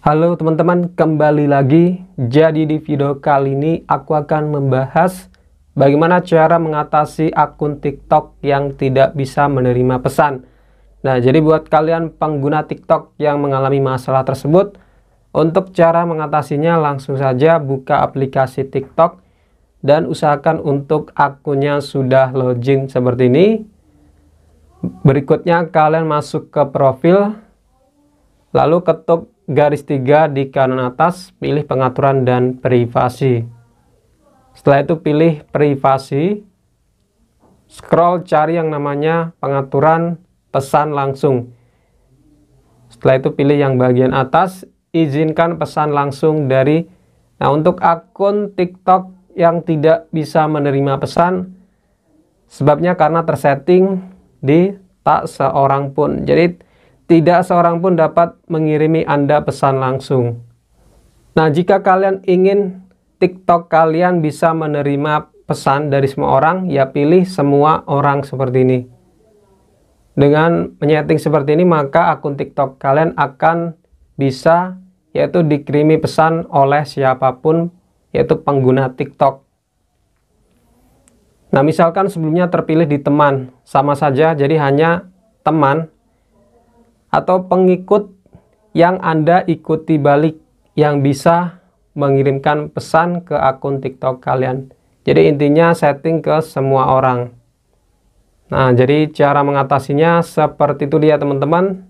Halo teman-teman, kembali lagi. Jadi di video kali ini aku akan membahas bagaimana cara mengatasi akun TikTok yang tidak bisa menerima pesan. Nah, jadi buat kalian pengguna TikTok yang mengalami masalah tersebut, untuk cara mengatasinya langsung saja buka aplikasi TikTok dan usahakan untuk akunnya sudah login seperti ini. Berikutnya kalian masuk ke profil Lalu ketuk garis tiga di kanan atas, pilih pengaturan dan privasi. Setelah itu pilih privasi, scroll cari yang namanya pengaturan pesan langsung. Setelah itu pilih yang bagian atas, izinkan pesan langsung dari Nah, untuk akun TikTok yang tidak bisa menerima pesan sebabnya karena tersetting di tak seorang pun. Jadi tidak seorang pun dapat mengirimi Anda pesan langsung. Nah, jika kalian ingin TikTok kalian bisa menerima pesan dari semua orang, ya pilih semua orang seperti ini. Dengan menyeting seperti ini, maka akun TikTok kalian akan bisa yaitu dikirimi pesan oleh siapapun yaitu pengguna TikTok. Nah, misalkan sebelumnya terpilih di teman, sama saja jadi hanya teman atau pengikut yang Anda ikuti balik yang bisa mengirimkan pesan ke akun TikTok kalian. Jadi intinya setting ke semua orang. Nah, jadi cara mengatasinya seperti itu dia teman-teman.